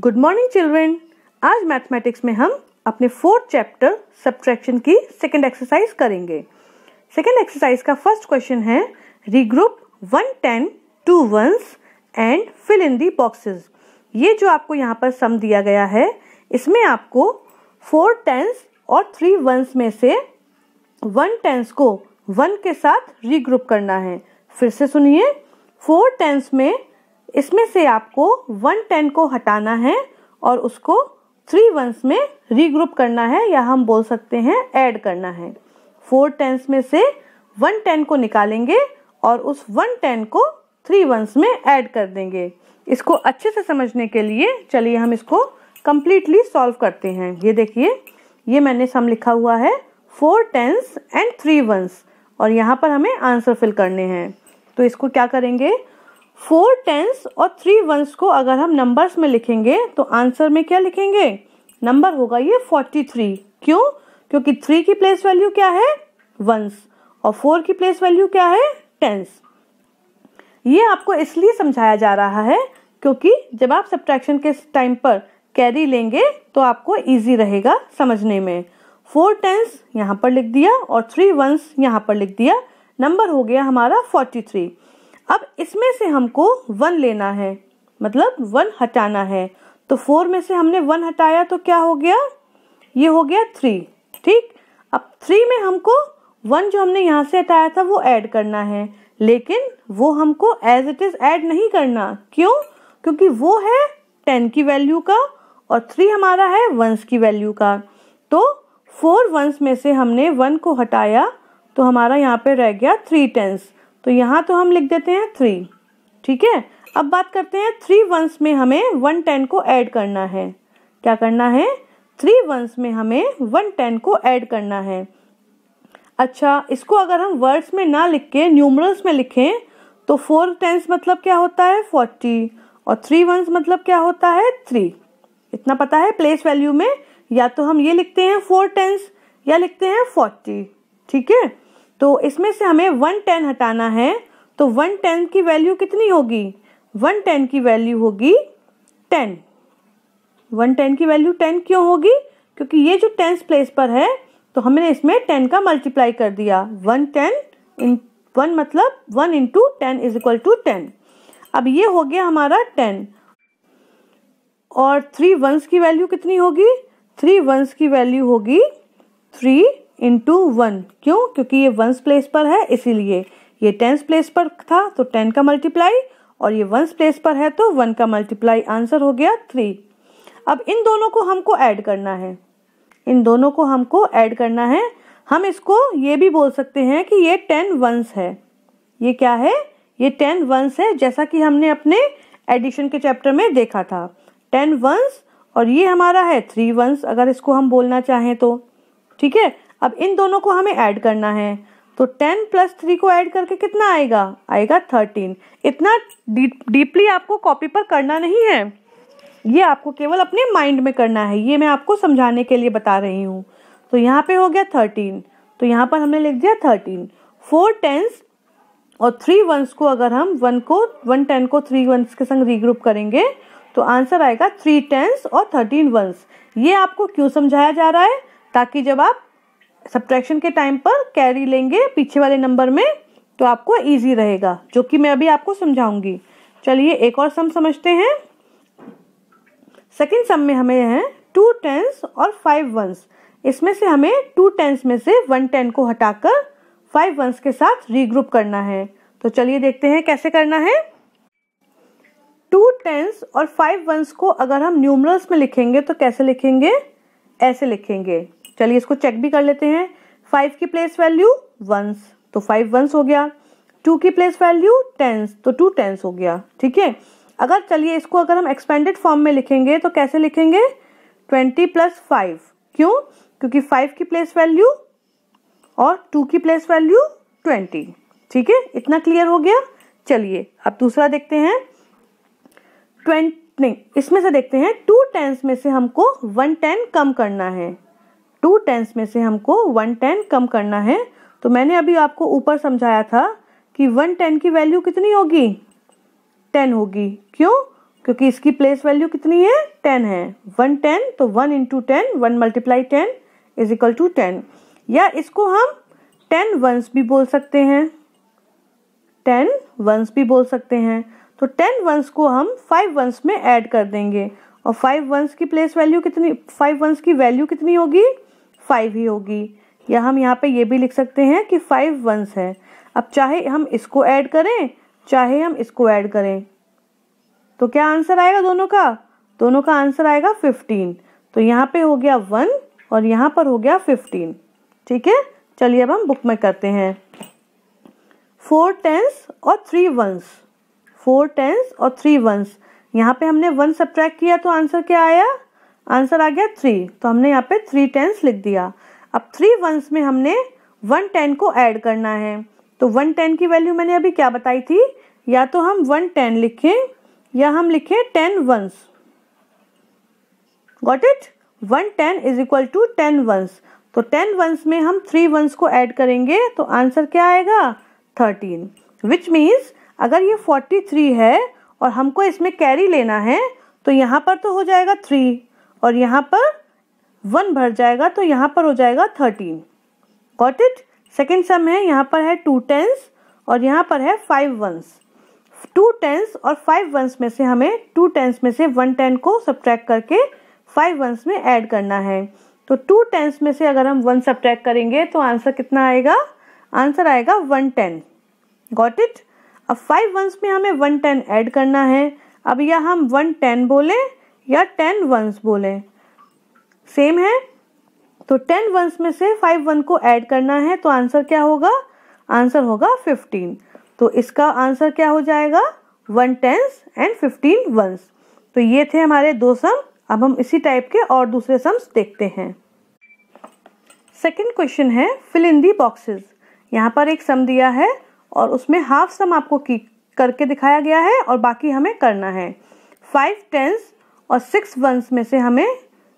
Good morning children आज mathematics में हम अपने फोर्थ चैप्टर सब्ट्रैक्शन की सेकेंड एक्सरसाइज करेंगे सेकेंड एक्सरसाइज का फर्स्ट क्वेश्चन है regroup one ten to ones and fill in the boxes ये जो आपको यहाँ पर सम दिया गया है इसमें आपको फोर टेंस और थ्री वंस में से वन टेंस को वन के साथ रीग्रुप करना है फिर से सुनिए फोर टेंस में इसमें से आपको वन टेन को हटाना है और उसको थ्री वंस में रीग्रुप करना है या हम बोल सकते हैं ऐड करना है फोर टेंस में से वन टेन को निकालेंगे और उस वन टेन को थ्री वंस में ऐड कर देंगे इसको अच्छे से समझने के लिए चलिए हम इसको कम्प्लीटली सॉल्व करते हैं ये देखिए ये मैंने सम लिखा हुआ है four tens and three ones और यहाँ पर हमें आंसर फिल करने हैं तो इसको क्या करेंगे फोर टेंस और थ्री वंस को अगर हम नंबर्स में लिखेंगे तो आंसर में क्या लिखेंगे नंबर होगा ये फोर्टी थ्री क्यों क्योंकि थ्री की प्लेस वैल्यू क्या है वंस और फोर की प्लेस वैल्यू क्या है टेंस ये आपको इसलिए समझाया जा रहा है क्योंकि जब आप सब्ट्रैक्शन के टाइम पर कैरी लेंगे तो आपको इजी रहेगा समझने में फोर टेंस यहाँ पर लिख दिया और थ्री वंस यहाँ पर लिख दिया नंबर हो गया हमारा फोर्टी थ्री अब इसमें से हमको वन लेना है मतलब वन हटाना है तो फोर में से हमने वन हटाया तो क्या हो गया ये हो गया थ्री ठीक अब थ्री में हमको वन जो हमने यहाँ से हटाया था वो ऐड करना है लेकिन वो हमको एज इट इज ऐड नहीं करना क्यों क्योंकि वो है टेन की वैल्यू का और थ्री हमारा है वंस की वैल्यू का तो फोर वंस में से हमने वन को हटाया तो हमारा यहाँ पे रह गया थ्री टेंस तो यहाँ तो हम लिख देते हैं थ्री ठीक है अब बात करते हैं थ्री वंस में हमें वन टेन को ऐड करना है क्या करना है थ्री वंस में हमें वन टेन को ऐड करना है अच्छा इसको अगर हम वर्ड्स में ना लिख के न्यूमरल्स में लिखें तो फोर टेंस मतलब क्या होता है फोर्टी और थ्री वंस मतलब क्या होता है थ्री इतना पता है प्लेस वैल्यू में या तो हम ये लिखते हैं फोर टेंस या लिखते हैं फोर्टी ठीक है तो इसमें से हमें वन टेन हटाना है तो वन टेन की वैल्यू कितनी होगी वन टेन की वैल्यू होगी टेन वन टेन की वैल्यू टेन क्यों होगी क्योंकि ये जो टेंस प्लेस पर है तो हमने इसमें टेन का मल्टीप्लाई कर दिया वन टेन इन वन मतलब one into ten is equal to ten अब ये हो गया हमारा टेन और थ्री वंस की वैल्यू कितनी होगी थ्री वंस की वैल्यू होगी थ्री इंटू वन क्यों क्योंकि ये वंस प्लेस पर है इसीलिए ये टेंस प्लेस पर था तो टेन का मल्टीप्लाई और ये वंस प्लेस पर है तो वन का मल्टीप्लाई आंसर हो गया थ्री अब इन दोनों को हमको ऐड करना है इन दोनों को हमको ऐड करना है हम इसको ये भी बोल सकते हैं कि ये टेन वंस है ये क्या है ये टेन वंस है जैसा कि हमने अपने एडिशन के चैप्टर में देखा था टेन वंस और ये हमारा है थ्री वंस अगर इसको हम बोलना चाहें तो ठीक है अब इन दोनों को हमें ऐड करना है तो टेन प्लस थ्री को ऐड करके कितना आएगा आएगा थर्टीन इतना डीपली आपको कॉपी पर करना नहीं है ये आपको केवल अपने माइंड में करना है ये मैं आपको समझाने के लिए बता रही हूँ तो यहाँ पे हो गया थर्टीन तो यहाँ पर हमने लिख दिया थर्टीन फोर टेंस और थ्री वंस को अगर हम वन को वन टेन को थ्री वंस के संग रीग्रुप करेंगे तो आंसर आएगा थ्री टेंस और थर्टीन वंस ये आपको क्यों समझाया जा रहा है ताकि जब आप सब्ट्रैक्शन के टाइम पर कैरी लेंगे पीछे वाले नंबर में तो आपको इजी रहेगा जो कि मैं अभी आपको समझाऊंगी चलिए एक और सम समझते हैं सेकेंड सम में हमें है टू टेंस और फाइव वंस इसमें से हमें टू टेंस में से वन टेन को हटाकर फाइव वंस के साथ रीग्रुप करना है तो चलिए देखते हैं कैसे करना है टू टेंस और फाइव वंस को अगर हम न्यूमरल्स में लिखेंगे तो कैसे लिखेंगे ऐसे लिखेंगे चलिए इसको चेक भी कर लेते हैं फाइव की प्लेस वैल्यू वंस तो फाइव वंस हो गया टू की प्लेस वैल्यू टेंस तो टू टेंस हो गया ठीक है अगर चलिए इसको अगर हम एक्सपेंडेड फॉर्म में लिखेंगे तो कैसे लिखेंगे ट्वेंटी प्लस फाइव क्यों क्योंकि फाइव की प्लेस वैल्यू और टू की प्लेस वैल्यू ट्वेंटी ठीक है इतना क्लियर हो गया चलिए अब दूसरा देखते हैं ट्वेंट नहीं इसमें से देखते हैं टू टेंस में से हमको वन टेन कम करना है टू टेंस में से हमको वन टेन कम करना है तो मैंने अभी आपको ऊपर समझाया था कि वन टेन की वैल्यू कितनी होगी टेन होगी क्यों क्योंकि इसकी प्लेस वैल्यू कितनी है टेन है वन टेन तो one into ten one multiply ten is equal to ten या इसको हम टेन वंस भी बोल सकते हैं टेन वंस भी बोल सकते हैं तो टेन वंस को हम फाइव वंस में ऐड कर देंगे और फाइव वंस की प्लेस वैल्यू कितनी फाइव वंस की वैल्यू कितनी होगी फाइव ही होगी या हम यहाँ पे ये भी लिख सकते हैं कि फाइव वंस है अब चाहे हम इसको ऐड करें चाहे हम इसको ऐड करें तो क्या आंसर आएगा दोनों का दोनों का आंसर आएगा फिफ्टीन तो यहाँ पे हो गया वन और यहाँ पर हो गया फिफ्टीन ठीक है चलिए अब हम बुक में करते हैं फोर टेंस और थ्री वंस फोर टेंस और थ्री वंस यहाँ पे हमने वन सब्ट्रैक्ट किया तो आंसर क्या आया आंसर आ गया थ्री तो हमने यहाँ पे थ्री टेंस लिख दिया अब थ्री वंस में हमने वन टेन को ऐड करना है तो वन टेन की वैल्यू मैंने अभी क्या बताई थी या तो हम वन टेन लिखें या हम लिखें ten ones got it one ten is equal to ten ones तो टेन वंस में हम थ्री वंस को ऐड करेंगे तो आंसर क्या आएगा थर्टीन विच मीन्स अगर ये फोर्टी थ्री है और हमको इसमें कैरी लेना है तो यहाँ पर तो हो जाएगा थ्री और यहाँ पर वन भर जाएगा तो यहाँ पर हो जाएगा thirteen got it second sum है यहाँ पर है टू टेंस और यहाँ पर है फाइव वंस टू टेंस और फाइव वंस में से हमें टू टेंस में से वन टेन को सब्ट्रैक्ट करके फाइव वंस में ऐड करना है तो टू टेंस में से अगर हम वन सब्ट्रैक्ट करेंगे तो आंसर कितना आएगा आंसर आएगा वन टेन गॉट इट अब फाइव वंस में हमें वन टेन ऐड करना है अब यह हम वन टेन बोले या टेन वंस बोले सेम है तो टेन वंस में से फाइव वन को ऐड करना है तो आंसर क्या होगा आंसर होगा फिफ्टीन तो इसका आंसर क्या हो जाएगा one tens and fifteen ones तो ये थे हमारे दो सम अब हम इसी टाइप के और दूसरे सम्स देखते हैं सेकेंड क्वेश्चन है फिल इन दी बॉक्सेस यहाँ पर एक सम दिया है और उसमें हाफ सम आपको की करके दिखाया गया है और बाकी हमें करना है फाइव टेंस और सिक्स वंस में से हमें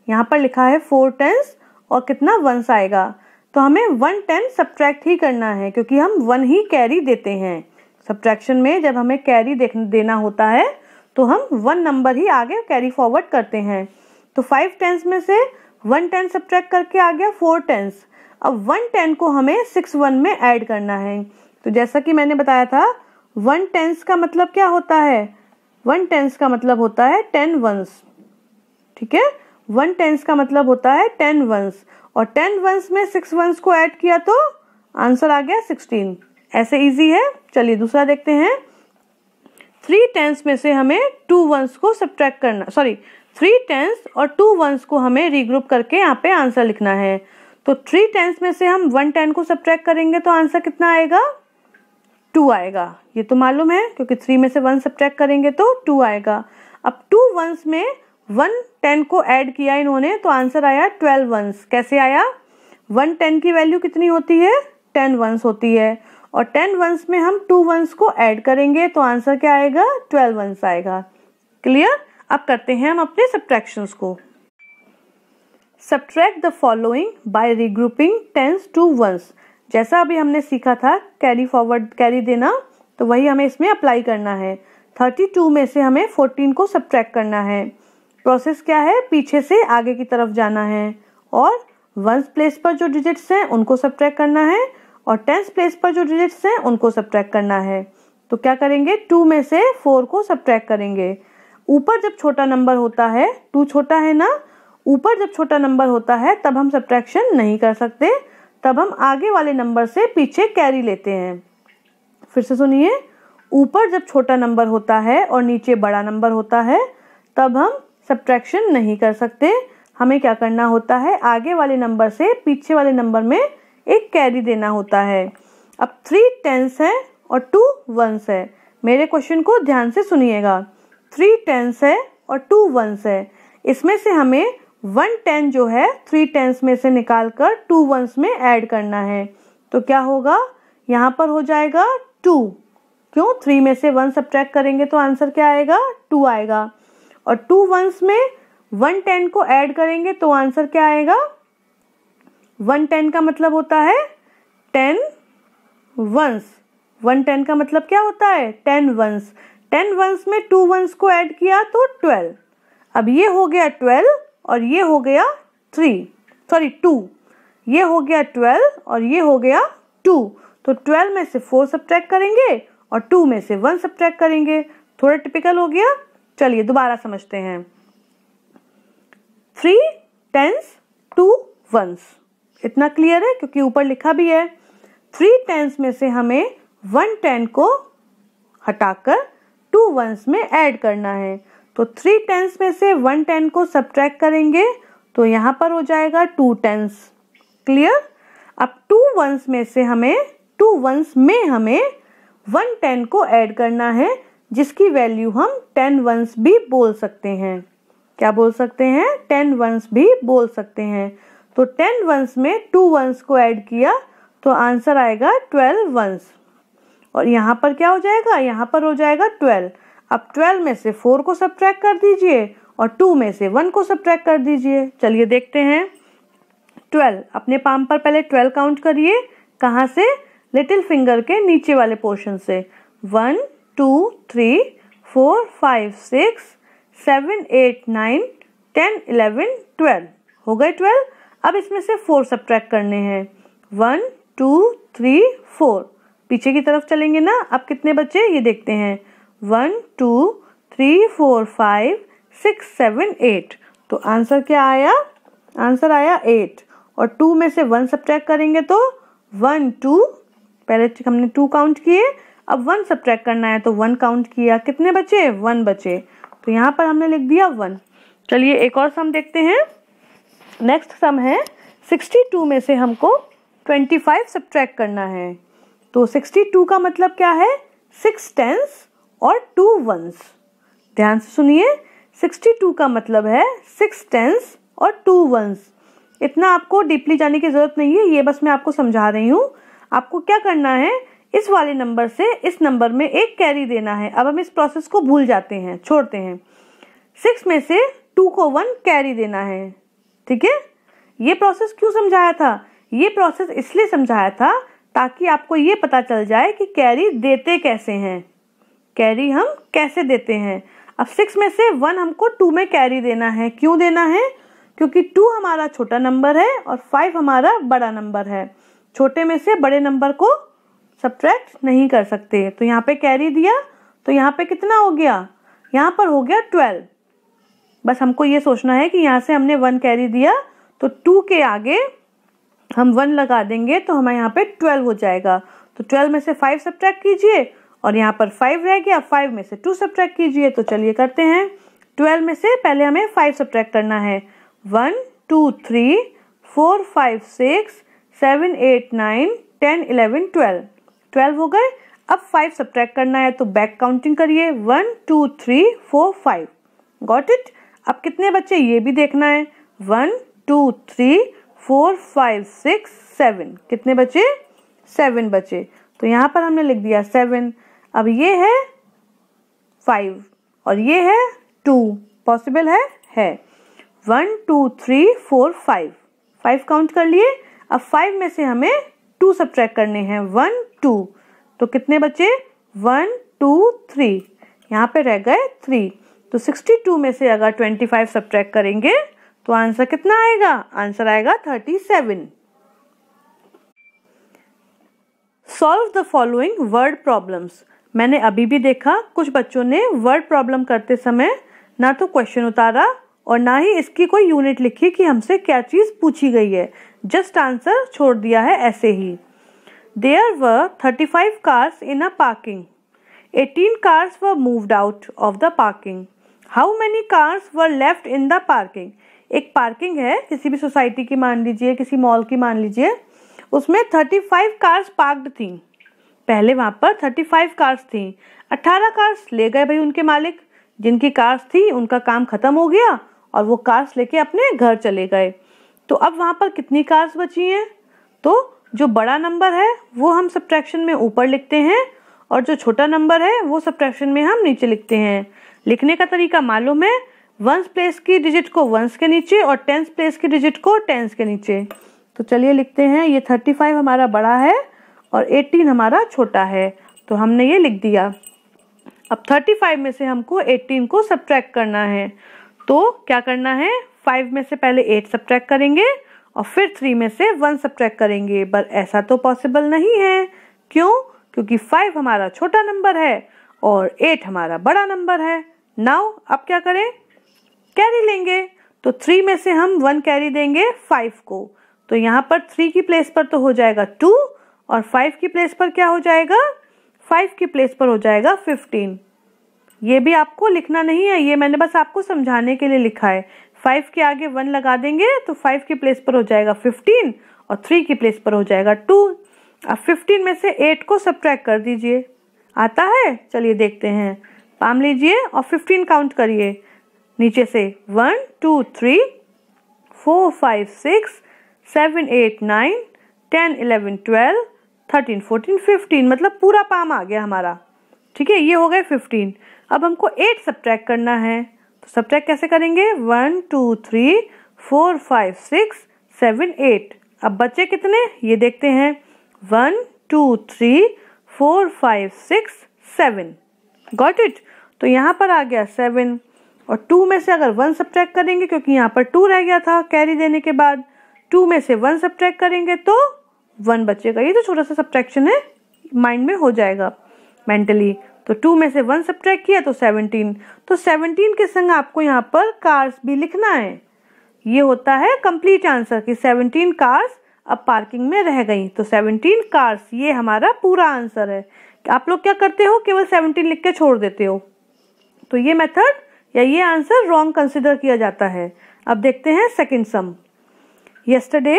यहाँ पर लिखा है फोर टेंस और कितना वंस आएगा तो हमें वन टेन सब्ट्रैक्ट ही करना है क्योंकि हम वन ही कैरी देते हैं सब्ट्रैक्शन में जब हमें कैरी देना होता है तो हम वन नंबर ही आगे कैरी फॉरवर्ड करते हैं तो फाइव टेंस में से वन टेन सब्ट्रैक्ट करके आ गया फोर टेंस अब वन टेन को हमें सिक्स वन में ऐड करना है तो जैसा कि मैंने बताया था वन टेंस का मतलब क्या होता है वन टेंस का मतलब होता है टेन वंस ठीक है वन टेंस का मतलब होता है टेन वंस और टेन वंस में सिक्स वंस को ऐड किया तो आंसर आ गया सिक्सटीन ऐसे इजी है चलिए दूसरा देखते हैं थ्री टेंस में से हमें टू वंस को सब्ट्रैक्ट करना सॉरी थ्री टेंस और टू वंस को हमें रीग्रुप करके यहाँ पे आंसर लिखना है तो थ्री टेंस में से हम वन टेन को सब्ट्रैक्ट करेंगे तो आंसर कितना आएगा टू आएगा ये तो मालूम है क्योंकि थ्री में से वन सब्ट्रैक्ट करेंगे तो टू आएगा अब टू वंस में वन टेन को ऐड किया इन्होंने तो आंसर आया ट्वेल्व वंस कैसे आया वन टेन की वैल्यू कितनी होती है टेन वंस होती है और टेन वंस में हम टू वंस को ऐड करेंगे तो आंसर क्या आएगा ट्वेल्व वंस आएगा क्लियर अब करते हैं हम अपने सब्ट्रैक्शन को subtract the following by regrouping tens to ones जैसा अभी हमने सीखा था कैरी फॉरवर्ड कैरी देना तो वही हमें इसमें अप्लाई करना है 32 में से हमें 14 को सब्ट्रैक्ट करना है प्रोसेस क्या है पीछे से आगे की तरफ जाना है और वंस प्लेस पर जो डिजिट्स हैं उनको सब्ट्रैक्ट करना है और टेंस प्लेस पर जो डिजिट्स हैं उनको सब्ट्रैक्ट करना है तो क्या करेंगे टू में से फोर को सब्ट्रैक्ट करेंगे ऊपर जब छोटा नंबर होता है टू छोटा है ना ऊपर जब छोटा नंबर होता है तब हम सब्ट्रैक्शन नहीं कर सकते तब हम आगे वाले नंबर से पीछे कैरी लेते हैं फिर से सुनिए ऊपर जब छोटा नंबर होता है और नीचे बड़ा नंबर होता है तब हम सब्ट्रैक्शन नहीं कर सकते हमें क्या करना होता है आगे वाले नंबर से पीछे वाले नंबर में एक कैरी देना होता है अब थ्री टेंस है और टू वंस है मेरे क्वेश्चन को ध्यान से सुनिएगा थ्री टेंस है और टू वंस है इसमें से हमें वन टेन जो है थ्री टेंस में से निकाल कर टू वंस में ऐड करना है तो क्या होगा यहाँ पर हो जाएगा टू क्यों थ्री में से वन सब्ट्रैक करेंगे तो आंसर क्या आएगा टू आएगा और टू वंस में वन टेन को ऐड करेंगे तो आंसर क्या आएगा वन टेन का मतलब होता है टेन वंस वन टेन का मतलब क्या होता है टेन वंस टेन वंस में टू वंस को ऐड किया तो ट्वेल्व अब ये हो गया ट्वेल्व और ये हो गया थ्री सॉरी टू ये हो गया ट्वेल्व और ये हो गया टू तो ट्वेल्व में से फोर सब्ट्रैक्ट करेंगे और टू में से वन सब्ट्रैक्ट करेंगे थोड़ा टिपिकल हो गया चलिए दोबारा समझते हैं थ्री टेंस टू वंस इतना क्लियर है क्योंकि ऊपर लिखा भी है थ्री टेंस में से हमें वन टेन को हटाकर टू वंस में ऐड करना है तो थ्री टेंस में से वन टेन को सब्ट्रैक्ट करेंगे तो यहाँ पर हो जाएगा टू टेंस क्लियर अब टू वंस में से हमें टू वंस में हमें वन टेन को ऐड करना है जिसकी वैल्यू हम टेन वंस भी बोल सकते हैं क्या बोल सकते हैं टेन वंस भी बोल सकते हैं तो टेन वंस में टू वंस को ऐड किया तो आंसर आएगा ट्वेल्व वंस और यहाँ पर क्या हो जाएगा यहाँ पर हो जाएगा ट्वेल्व अब 12 में से 4 को सब्ट्रैक्ट कर दीजिए और 2 में से 1 को सब्ट्रैक्ट कर दीजिए चलिए देखते हैं 12 अपने पाम पर पहले 12 काउंट करिए कहाँ से लिटिल फिंगर के नीचे वाले पोर्शन से one two three four five six seven eight nine ten eleven twelve हो गए ट्वेल्व अब इसमें से फोर सब्ट्रैक्ट करने हैं वन टू थ्री फोर पीछे की तरफ चलेंगे ना अब कितने बचे ये देखते हैं one two three four five six seven eight तो आंसर क्या आया आंसर आया एट और टू में से वन सब्ट्रैक्ट करेंगे तो वन टू पहले हमने टू काउंट किए अब वन सब्ट्रैक्ट करना है तो वन काउंट किया कितने बचे वन बचे तो यहाँ पर हमने लिख दिया वन चलिए एक और सम देखते हैं नेक्स्ट सम है सिक्सटी टू में से हमको ट्वेंटी फाइव सब्ट्रैक्ट करना है तो सिक्सटी टू का मतलब क्या है सिक्स टेंस और टू वंस ध्यान से सुनिए सिक्सटी टू का मतलब है सिक्स टेंस और टू वंस इतना आपको डीपली जाने की ज़रूरत नहीं है ये बस मैं आपको समझा रही हूँ आपको क्या करना है इस वाले नंबर से इस नंबर में एक कैरी देना है अब हम इस प्रोसेस को भूल जाते हैं छोड़ते हैं सिक्स में से टू को वन कैरी देना है ठीक है ये प्रोसेस क्यों समझाया था ये प्रोसेस इसलिए समझाया था ताकि आपको ये पता चल जाए कि कैरी देते कैसे हैं कैरी हम कैसे देते हैं अब सिक्स में से वन हमको टू में कैरी देना है क्यों देना है क्योंकि टू हमारा छोटा नंबर है और फाइव हमारा बड़ा नंबर है छोटे में से बड़े नंबर को सब्ट्रैक्ट नहीं कर सकते तो यहाँ पे कैरी दिया तो यहाँ पे कितना हो गया यहाँ पर हो गया ट्वेल्व बस हमको ये सोचना है कि यहाँ से हमने वन कैरी दिया तो टू के आगे हम वन लगा देंगे तो हमारे यहाँ पे ट्वेल्व हो जाएगा तो ट्वेल्व में से फाइव सब्ट्रैक्ट कीजिए और यहाँ पर फाइव रह गया फाइव में से टू सब्ट्रैक्ट कीजिए तो चलिए करते हैं ट्वेल्व में से पहले हमें फाइव सब्ट्रैक्ट करना है one two three four five six seven eight nine ten eleven twelve twelve हो गए अब फाइव सब्ट्रैक्ट करना है तो बैक काउंटिंग करिए one two three four five got it अब कितने बच्चे ये भी देखना है one two three four five six seven कितने बचे सेवन बचे तो यहाँ पर हमने लिख दिया सेवन अब ये है फाइव और ये है टू पॉसिबल है है one two three four five five count कर लिए अब फाइव में से हमें टू सब करने हैं वन टू तो कितने बचे वन टू थ्री यहाँ पे रह गए थ्री तो सिक्सटी टू में से अगर ट्वेंटी फाइव सब करेंगे तो आंसर कितना आएगा आंसर आएगा thirty seven solve the following word problems मैंने अभी भी देखा कुछ बच्चों ने वर्ड प्रॉब्लम करते समय ना तो क्वेश्चन उतारा और ना ही इसकी कोई यूनिट लिखी कि हमसे क्या चीज़ पूछी गई है जस्ट आंसर छोड़ दिया है ऐसे ही there were thirty five cars in a parking eighteen cars were moved out of the parking how many cars were left in the parking एक पार्किंग है किसी भी सोसाइटी की मान लीजिए किसी मॉल की मान लीजिए उसमें थर्टी फाइव कार्स पार्कड थी पहले वहाँ पर थर्टी फाइव कार्स थी अट्ठारह कार्स ले गए भाई उनके मालिक जिनकी कार्स थी उनका काम खत्म हो गया और वो कार्स लेके अपने घर चले गए तो अब वहाँ पर कितनी कार्स बची हैं तो जो बड़ा नंबर है वो हम सब्ट्रैक्शन में ऊपर लिखते हैं और जो छोटा नंबर है वो सब्ट्रैक्शन में हम नीचे लिखते हैं लिखने का तरीका मालूम है वंस प्लेस की डिजिट को वंस के नीचे और टेंस प्लेस की डिजिट को टेंस के नीचे तो चलिए लिखते हैं ये थर्टी फाइव हमारा बड़ा है और 18 हमारा छोटा है तो हमने ये लिख दिया अब 35 में से हमको 18 को सब्ट्रैक करना है तो क्या करना है 5 में से पहले 8 सब्ट्रैक करेंगे और फिर 3 में से 1 सब्ट्रैक करेंगे पर ऐसा तो पॉसिबल नहीं है क्यों क्योंकि 5 हमारा छोटा नंबर है और 8 हमारा बड़ा नंबर है नाउ अब क्या करें कैरी लेंगे तो थ्री में से हम वन कैरी देंगे फाइव को तो यहाँ पर थ्री की प्लेस पर तो हो जाएगा टू और फाइव की प्लेस पर क्या हो जाएगा फाइव की प्लेस पर हो जाएगा फिफ्टीन ये भी आपको लिखना नहीं है ये मैंने बस आपको समझाने के लिए लिखा है फाइव के आगे वन लगा देंगे तो फाइव की प्लेस पर हो जाएगा फिफ्टीन और थ्री की प्लेस पर हो जाएगा टू अब फिफ्टीन में से एट को सब कर दीजिए आता है चलिए देखते हैं पाम लीजिए और फिफ्टीन काउंट करिए नीचे से one two three four five six seven eight nine ten eleven twelve thirteen fourteen fifteen मतलब पूरा पाम आ गया हमारा ठीक है ये हो गए फिफ्टीन अब हमको एट सब्ट्रैक्ट करना है तो सब्ट्रैक्ट कैसे करेंगे one two three four five six seven eight अब बच्चे कितने ये देखते हैं one two three four five six seven got it तो यहाँ पर आ गया सेवन और टू में से अगर वन सब्ट्रैक्ट करेंगे क्योंकि यहाँ पर टू रह गया था कैरी देने के बाद टू में से वन सब्ट्रैक्ट करेंगे तो वन बचेगा ये तो छोटा सा सब्ट्रैक्शन है माइंड में हो जाएगा मेंटली तो टू में से वन सब्ट्रैक्ट किया तो सेवनटीन तो सेवनटीन के संग आपको यहाँ पर कार्स भी लिखना है ये होता है कंप्लीट आंसर कि सेवनटीन कार्स अब पार्किंग में रह गई तो सेवनटीन कार्स ये हमारा पूरा आंसर है आप लोग क्या करते हो केवल सेवनटीन लिख के छोड़ देते हो तो ये मेथड या ये आंसर रॉन्ग कंसिडर किया जाता है अब देखते हैं second sum yesterday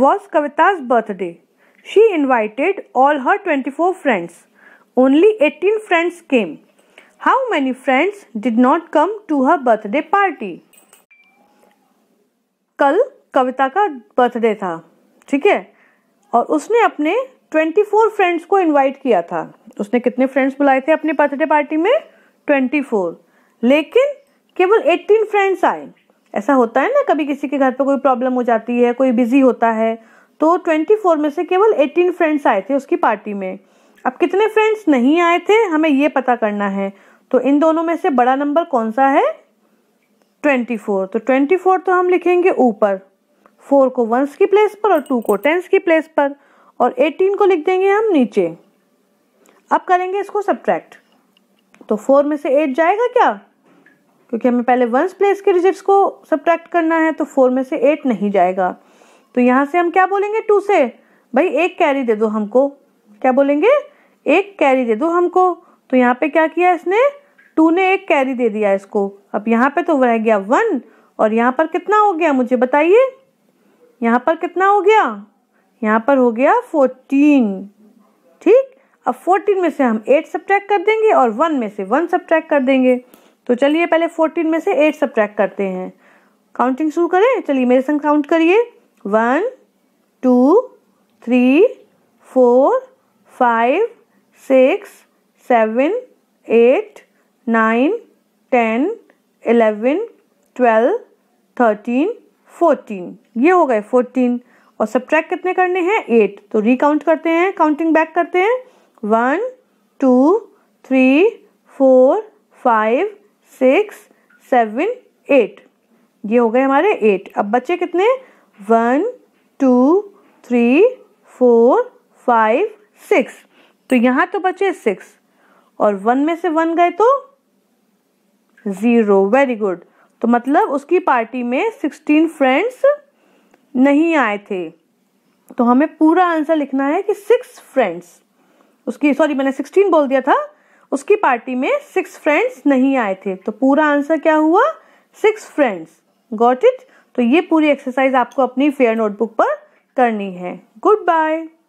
was Kavita's birthday. She invited all her 24 friends. Only 18 friends came. How many friends did not come to her birthday party? कल कविता का बर्थडे था ठीक है और उसने अपने 24 फ्रेंड्स को इनवाइट किया था उसने कितने फ्रेंड्स बुलाए थे अपने बर्थडे पार्टी में 24 लेकिन केवल 18 फ्रेंड्स आए ऐसा होता है ना कभी किसी के घर पर कोई प्रॉब्लम हो जाती है कोई बिजी होता है तो ट्वेंटी फोर में से केवल एटीन फ्रेंड्स आए थे उसकी पार्टी में अब कितने फ्रेंड्स नहीं आए थे हमें ये पता करना है तो इन दोनों में से बड़ा नंबर कौन सा है ट्वेंटी फोर तो ट्वेंटी फोर तो हम लिखेंगे ऊपर फोर को वंस की प्लेस पर और टू को टेंस की प्लेस पर और एटीन को लिख देंगे हम नीचे अब करेंगे इसको सब्ट्रैक्ट तो फोर में से एट जाएगा क्या क्योंकि हमें पहले वंस प्लेस के डिजिट्स को सब्ट्रैक्ट करना है तो फोर में से एट नहीं जाएगा तो यहाँ से हम क्या बोलेंगे टू से भाई एक कैरी दे दो हमको क्या बोलेंगे एक कैरी दे दो हमको तो यहाँ पे क्या किया इसने टू ने एक कैरी दे दिया इसको अब यहाँ पे तो रह गया वन और यहाँ पर कितना हो गया मुझे बताइए यहाँ पर कितना हो गया यहाँ पर हो गया फोर्टीन ठीक अब फोर्टीन में से हम एट सब्ट्रैक्ट कर देंगे और वन में से वन सब्ट्रैक्ट कर देंगे तो चलिए पहले फोर्टीन में से एट सब्ट्रैक्ट करते हैं काउंटिंग शुरू करें चलिए मेरे संग काउंट करिए one two three four five six seven eight nine ten eleven twelve thirteen fourteen ये हो गए फोर्टीन और सब कितने करने हैं एट तो रिकाउंट करते हैं काउंटिंग बैक करते हैं one two three four five six seven eight ये हो गए हमारे एट अब बच्चे कितने one two three four five six तो यहाँ तो बचे सिक्स और वन में से वन गए तो ज़ीरो वेरी गुड तो मतलब उसकी पार्टी में सिक्सटीन फ्रेंड्स नहीं आए थे तो हमें पूरा आंसर लिखना है कि सिक्स फ्रेंड्स उसकी सॉरी मैंने सिक्सटीन बोल दिया था उसकी पार्टी में सिक्स फ्रेंड्स नहीं आए थे तो पूरा आंसर क्या हुआ सिक्स फ्रेंड्स गॉट इट तो ये पूरी एक्सरसाइज आपको अपनी फेयर नोटबुक पर करनी है गुड बाय